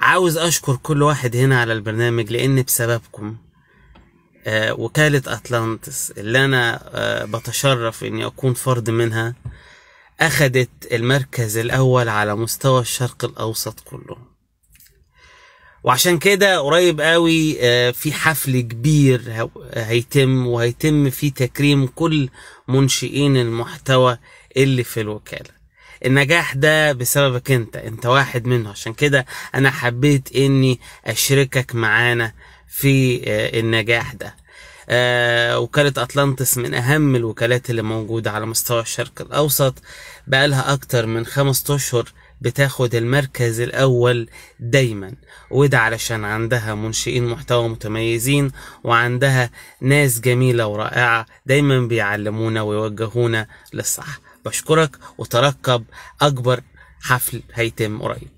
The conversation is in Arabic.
عاوز أشكر كل واحد هنا على البرنامج لأن بسببكم آه، وكالة أتلانتس اللي أنا آه، بتشرف إني أكون فرد منها أخدت المركز الأول على مستوى الشرق الأوسط كله وعشان كده قريب قوي آه، في حفل كبير هيتم وهيتم فيه تكريم كل منشئين المحتوى اللي في الوكالة النجاح ده بسببك انت انت واحد منه عشان كده انا حبيت اني اشركك معانا في آه، النجاح ده آه، وكالة أطلانتس من أهم الوكالات اللي موجودة على مستوى الشرق الأوسط بقالها أكتر من خمسة أشهر بتاخد المركز الأول دايما وده علشان عندها منشئين محتوى متميزين وعندها ناس جميلة ورائعة دايما بيعلمونا ويوجهونا للصح بشكرك وترقب أكبر حفل هيتم قريب